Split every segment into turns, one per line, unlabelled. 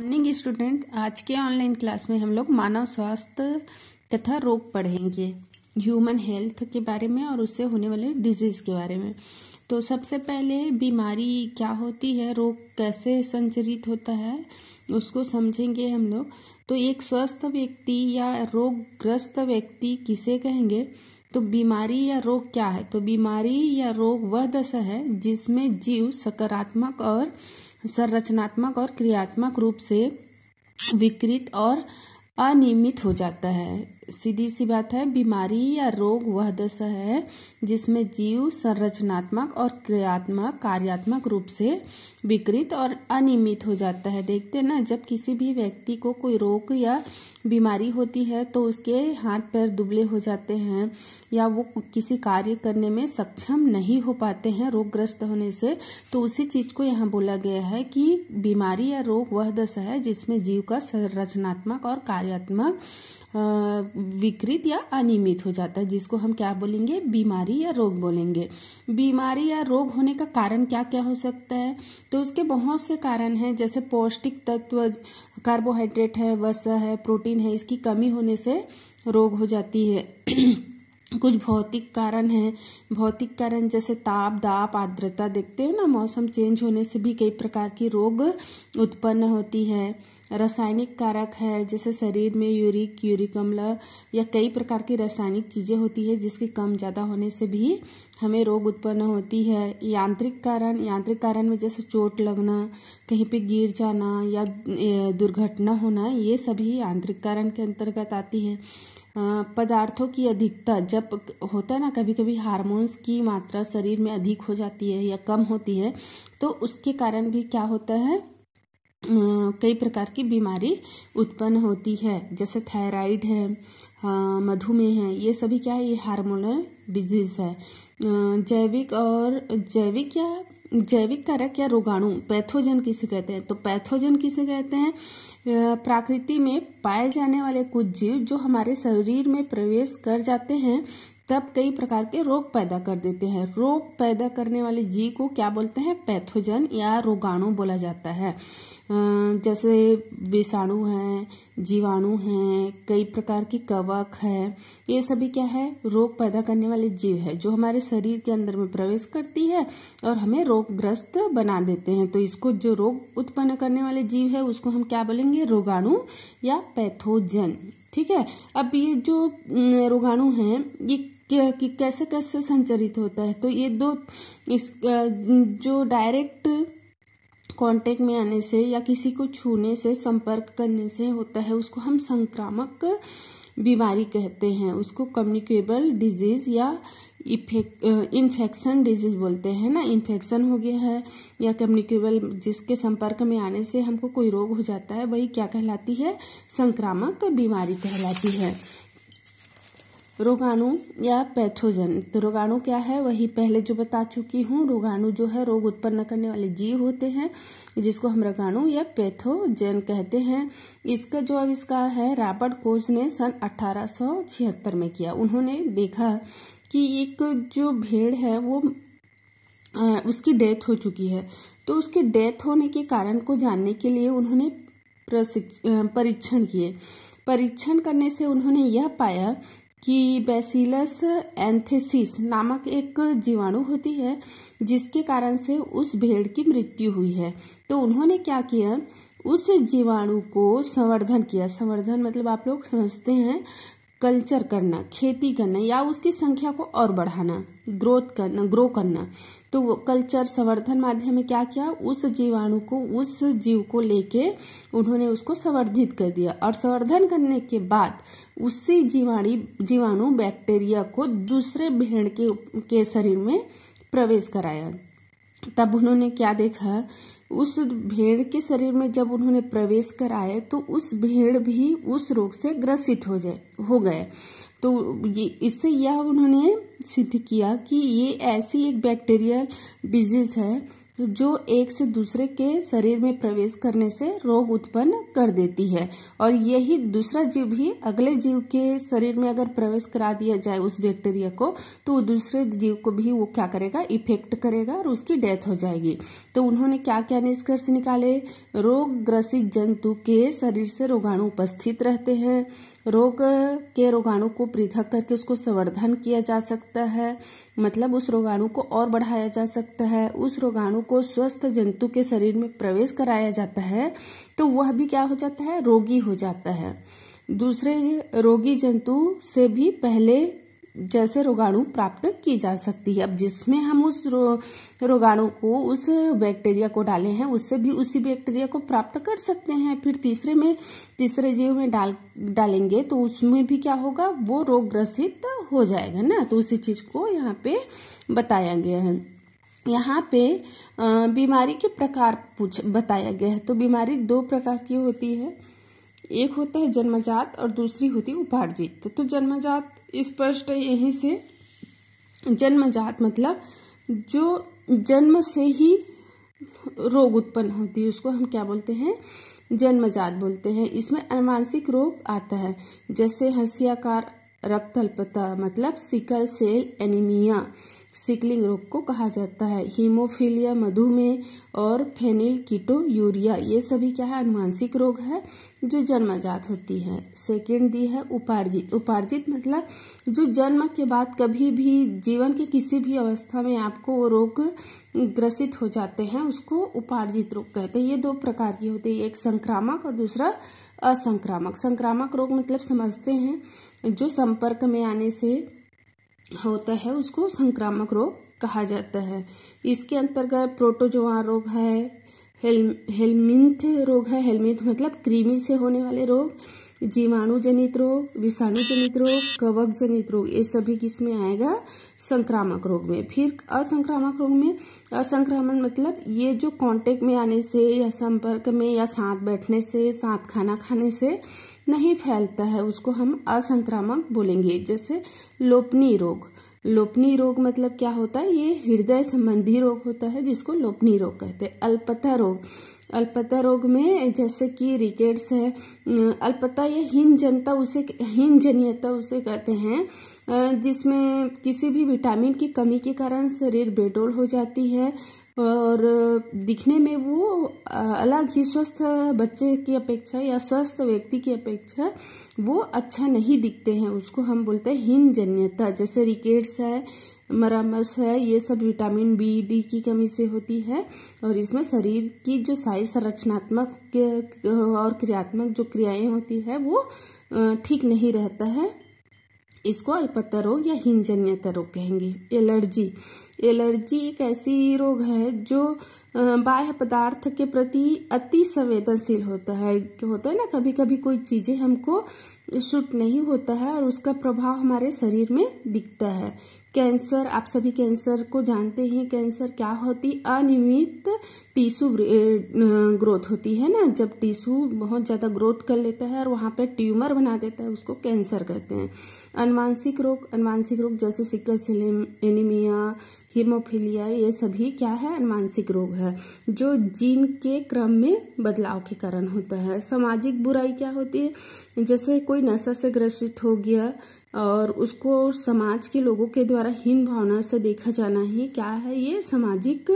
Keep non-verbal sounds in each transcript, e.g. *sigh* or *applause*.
morning student आज के online class में हम लोग मानव स्वास्थ्य तथा रोग पढ़ेंगे ह्यूमन हेल्थ के बारे में और उससे होने वाले डिजीज के बारे में तो सबसे पहले बीमारी क्या होती है रोग कैसे संचरित होता है उसको समझेंगे हम लोग तो एक स्वस्थ व्यक्ति या रोगग्रस्त व्यक्ति किसे कहेंगे तो बीमारी या रोग क्या है तो बीमारी या रोग वह दशा है जिसमें जीव सकारात्मक और संरचनात्मक और क्रियात्मक रूप से विकृत और अनियमित हो जाता है सीधी सी बात है बीमारी या रोग वह दशा है जिसमें जीव संरचनात्मक और क्रियात्मक कार्यात्मक रूप से विकृत और अनियमित हो जाता है देखते हैं ना जब किसी भी व्यक्ति को कोई रोग या बीमारी होती है तो उसके हाथ पैर दुबले हो जाते हैं या वो किसी कार्य करने में सक्षम नहीं हो पाते हैं रोगग्रस्त होने से तो उसी चीज़ को यहाँ बोला गया है कि बीमारी या रोग वह दशा है जिसमें जीव का संरचनात्मक और कार्यात्मक विकृत या अनियमित हो जाता है जिसको हम क्या बोलेंगे बीमारी या रोग बोलेंगे बीमारी या रोग होने का कारण क्या क्या हो सकता है तो उसके बहुत से कारण हैं जैसे पौष्टिक तत्व कार्बोहाइड्रेट है वसा है प्रोटीन है इसकी कमी होने से रोग हो जाती है *clears throat* कुछ भौतिक कारण हैं भौतिक कारण जैसे ताप दाप आर्द्रता देखते हो ना मौसम चेंज होने से भी कई प्रकार की रोग उत्पन्न होती है रासायनिक कारक है जैसे शरीर में यूरिक यूरिक अम्ल या कई प्रकार की रासायनिक चीज़ें होती है जिसके कम ज़्यादा होने से भी हमें रोग उत्पन्न होती है यांत्रिक कारण यांत्रिक कारण में जैसे चोट लगना कहीं पे गिर जाना या दुर्घटना होना ये सभी यांत्रिक कारण के अंतर्गत आती है पदार्थों की अधिकता जब होता है ना कभी कभी हार्मोन्स की मात्रा शरीर में अधिक हो जाती है या कम होती है तो उसके कारण भी क्या होता है कई प्रकार की बीमारी उत्पन्न होती है जैसे थायराइड है मधुमेह है ये सभी क्या है ये हार्मोनल डिजीज है जैविक और जैविक या जैविक कारक या रोगाणु पैथोजन किसे कहते हैं तो पैथोजन किसे कहते हैं प्रकृति में पाए जाने वाले कुछ जीव जो हमारे शरीर में प्रवेश कर जाते हैं तब कई प्रकार के रोग पैदा कर देते हैं रोग पैदा करने वाले जीव को क्या बोलते हैं पैथोजन या रोगाणु बोला जाता है जैसे विषाणु हैं जीवाणु हैं कई प्रकार की कवक है ये सभी क्या है रोग पैदा करने वाले जीव है जो हमारे शरीर के अंदर में प्रवेश करती है और हमें रोगग्रस्त बना देते हैं तो इसको जो रोग उत्पन्न करने वाले जीव है उसको हम क्या बोलेंगे रोगाणु या पैथोजन ठीक है अब ये जो रोगाणु हैं ये कि कैसे कैसे संचरित होता है तो ये दो इस जो डायरेक्ट कांटेक्ट में आने से या किसी को छूने से संपर्क करने से होता है उसको हम संक्रामक बीमारी कहते हैं उसको कम्युनिकेबल डिजीज या इन्फेक्शन डिजीज बोलते हैं ना इन्फेक्शन हो गया है या कम्युनिकेबल जिसके संपर्क में आने से हमको कोई रोग हो जाता है वही क्या कहलाती है संक्रामक बीमारी कहलाती है रोगाणु या पैथोजन तो रोगाणु क्या है वही पहले जो बता चुकी हूँ रोगाणु जो है रोग उत्पन्न करने वाले जीव होते हैं जिसको हम रोगाणु या पैथोजन कहते हैं इसका जो आविष्कार है रॉबर्ट कोच ने सन 1876 में किया उन्होंने देखा कि एक जो भेड़ है वो आ, उसकी डेथ हो चुकी है तो उसके डेथ होने के कारण को जानने के लिए उन्होंने परीक्षण किए परीक्षण करने से उन्होंने यह पाया कि बेसिलस एंथेसिस नामक एक जीवाणु होती है जिसके कारण से उस भेड़ की मृत्यु हुई है तो उन्होंने क्या किया उस जीवाणु को संवर्धन किया संवर्धन मतलब आप लोग समझते हैं कल्चर करना खेती करना या उसकी संख्या को और बढ़ाना ग्रोथ करना ग्रो करना तो वो कल्चर संवर्धन माध्यम में क्या किया उस जीवाणु को उस जीव को लेके उन्होंने उसको संवर्धित कर दिया और संवर्धन करने के बाद उसी जीवाणी जीवाणु बैक्टीरिया को दूसरे भेड़ के, के शरीर में प्रवेश कराया तब उन्होंने क्या देखा उस भेड़ के शरीर में जब उन्होंने प्रवेश कराए तो उस भेड़ भी उस रोग से ग्रसित हो जाए हो गए तो ये इससे यह उन्होंने सिद्ध किया कि ये ऐसी एक बैक्टीरियल डिजीज है जो एक से दूसरे के शरीर में प्रवेश करने से रोग उत्पन्न कर देती है और यही दूसरा जीव भी अगले जीव के शरीर में अगर प्रवेश करा दिया जाए उस बैक्टीरिया को तो दूसरे जीव को भी वो क्या करेगा इफेक्ट करेगा और उसकी डेथ हो जाएगी तो उन्होंने क्या क्या निष्कर्ष निकाले रोग ग्रसित जंतु के शरीर से रोगाणु उपस्थित रहते हैं रोग के रोगाणु को पृथक करके उसको संवर्धन किया जा सकता है मतलब उस रोगाणु को और बढ़ाया जा सकता है उस रोगाणु को स्वस्थ जंतु के शरीर में प्रवेश कराया जाता है तो वह भी क्या हो जाता है रोगी हो जाता है दूसरे रोगी जंतु से भी पहले जैसे रोगाणु प्राप्त की जा सकती है अब जिसमें हम उस रो, रोगाणु को उस बैक्टीरिया को डाले हैं उससे भी उसी बैक्टीरिया को प्राप्त कर सकते हैं फिर तीसरे में तीसरे जीव में डाल डालेंगे तो उसमें भी क्या होगा वो रोग ग्रसित हो जाएगा ना तो उसी चीज को यहाँ पे बताया गया है यहाँ पे बीमारी के प्रकार पूछ बताया गया है तो बीमारी दो प्रकार की होती है एक होता है जन्मजात और दूसरी होती है उपार्जित तो, तो जन्मजात स्पष्ट है यहीं से जन्मजात मतलब जो जन्म से ही रोग उत्पन्न होती है उसको हम क्या बोलते हैं जन्मजात बोलते हैं इसमें अनुवांशिक रोग आता है जैसे हंसियाकार रक्तल्पता मतलब सिकल सेल एनीमिया सिकलिंग रोग को कहा जाता है हीमोफीलिया मधुमेह और फेनिल कीटो यूरिया ये सभी क्या है अनुवांशिक रोग है जो जन्मजात होती है सेकेंड दी है उपार्जित उपार्जित मतलब जो जन्म के बाद कभी भी जीवन के किसी भी अवस्था में आपको वो रोग ग्रसित हो जाते हैं उसको उपार्जित रोग कहते हैं ये दो प्रकार की होती है एक संक्रामक और दूसरा असंक्रामक संक्रामक रोग मतलब समझते हैं जो संपर्क में आने से होता है उसको संक्रामक रोग कहा जाता है इसके अंतर्गत प्रोटोजोआ रोग है हेल हेलमिंथ रोग है हेलमिंथ मतलब क्रीमी से होने वाले रोग जीवाणु जनित रोग विषाणु जनित रोग कवक जनित रोग ये सभी किस में आएगा संक्रामक रोग में फिर असंक्रामक रोग में असंक्रामक मतलब ये जो कांटेक्ट में आने से या संपर्क में या साथ बैठने से साथ खाना खाने से नहीं फैलता है उसको हम असंक्रामक बोलेंगे जैसे लोपनी रोग लोपनी रोग मतलब क्या होता है ये हृदय संबंधी रोग होता है जिसको लोपनी रोग कहते हैं अल्पता रोग अल्पता रोग में जैसे कि रिकेट्स है अल्पता या हीन जनता उसे हीन जनियता उसे कहते हैं जिसमें किसी भी विटामिन की कमी के कारण शरीर बेडोल हो जाती है और दिखने में वो अलग ही स्वस्थ बच्चे की अपेक्षा या स्वस्थ व्यक्ति की अपेक्षा वो अच्छा नहीं दिखते हैं उसको हम बोलते हैं जन्यता जैसे रिकेट्स है मरामस है ये सब विटामिन बी डी की कमी से होती है और इसमें शरीर की जो साइज संरचनात्मक और क्रियात्मक जो क्रियाएं होती है वो ठीक नहीं रहता है इसको अल्पत्ता रोग या हिंजन्यता रोग कहेंगे एलर्जी एलर्जी एक ऐसी रोग है जो बाह्य पदार्थ के प्रति अति संवेदनशील होता है होता है ना कभी कभी कोई चीज़ें हमको सुट नहीं होता है और उसका प्रभाव हमारे शरीर में दिखता है कैंसर आप सभी कैंसर को जानते हैं कैंसर क्या होती अनियमित टिश्यू ग्रोथ होती है ना जब टिश्यू बहुत ज़्यादा ग्रोथ कर लेता है और वहाँ पे ट्यूमर बना देता है उसको कैंसर कहते हैं अनुवांशिक रोग अनुवांशिक रोग जैसे सिक्कल एनीमिया हीमोफीलिया ये सभी क्या है अनुवांशिक रोग है जो जीन के क्रम में बदलाव के कारण होता है सामाजिक बुराई क्या होती है जैसे कोई नशा से ग्रसित हो गया और उसको समाज के लोगों के द्वारा हीन भावना से देखा जाना ही क्या है ये सामाजिक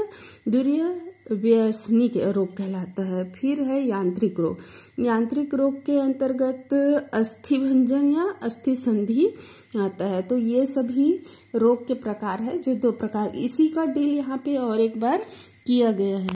दुर्य व्यसनिक रोग कहलाता है फिर है यांत्रिक रोग यांत्रिक रोग के अंतर्गत अस्थि भंजन या अस्थि संधि आता है तो ये सभी रोग के प्रकार है जो दो प्रकार इसी का डील यहाँ पे और एक बार किया गया है